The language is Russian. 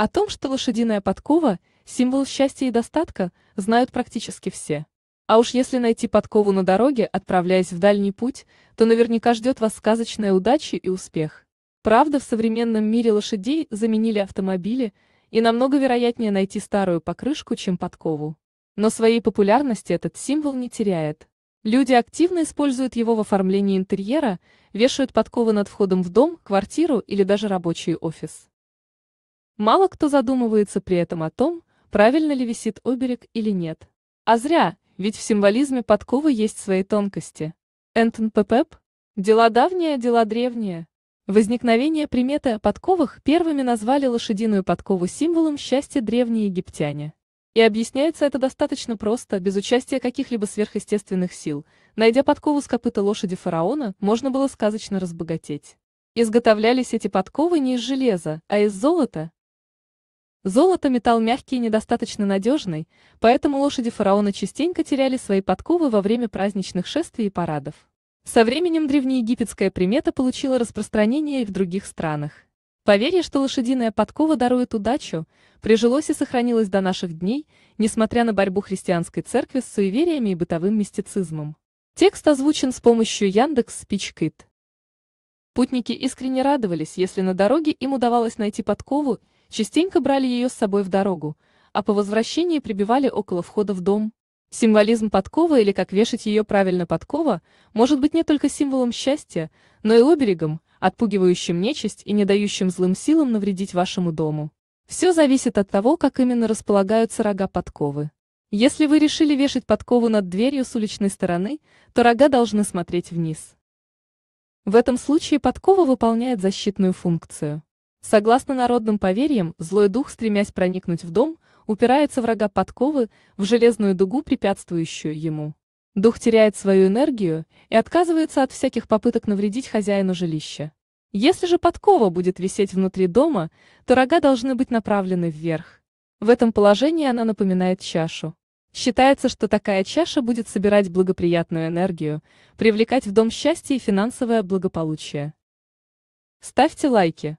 О том, что лошадиная подкова – символ счастья и достатка, знают практически все. А уж если найти подкову на дороге, отправляясь в дальний путь, то наверняка ждет вас сказочная удача и успех. Правда, в современном мире лошадей заменили автомобили, и намного вероятнее найти старую покрышку, чем подкову. Но своей популярности этот символ не теряет. Люди активно используют его в оформлении интерьера, вешают подковы над входом в дом, квартиру или даже рабочий офис. Мало кто задумывается при этом о том, правильно ли висит оберег или нет. А зря, ведь в символизме подковы есть свои тонкости. Энтон Пепеп? Дела давние, дела древние. Возникновение приметы о подковах первыми назвали лошадиную подкову символом счастья древние египтяне. И объясняется это достаточно просто, без участия каких-либо сверхъестественных сил. Найдя подкову с копыта лошади фараона, можно было сказочно разбогатеть. Изготовлялись эти подковы не из железа, а из золота, Золото – металл мягкий и недостаточно надежный, поэтому лошади фараона частенько теряли свои подковы во время праздничных шествий и парадов. Со временем древнеегипетская примета получила распространение и в других странах. Поверье, что лошадиная подкова дарует удачу, прижилось и сохранилось до наших дней, несмотря на борьбу христианской церкви с суевериями и бытовым мистицизмом. Текст озвучен с помощью Яндекс Спичкит. Путники искренне радовались, если на дороге им удавалось найти подкову Частенько брали ее с собой в дорогу, а по возвращении прибивали около входа в дом. Символизм подковы или как вешать ее правильно подкова может быть не только символом счастья, но и оберегом, отпугивающим нечисть и не дающим злым силам навредить вашему дому. Все зависит от того, как именно располагаются рога подковы. Если вы решили вешать подкову над дверью с уличной стороны, то рога должны смотреть вниз. В этом случае подкова выполняет защитную функцию. Согласно народным поверьям, злой дух, стремясь проникнуть в дом, упирается врага подковы, в железную дугу, препятствующую ему. Дух теряет свою энергию и отказывается от всяких попыток навредить хозяину жилища. Если же подкова будет висеть внутри дома, то рога должны быть направлены вверх. В этом положении она напоминает чашу. Считается, что такая чаша будет собирать благоприятную энергию, привлекать в дом счастье и финансовое благополучие. Ставьте лайки.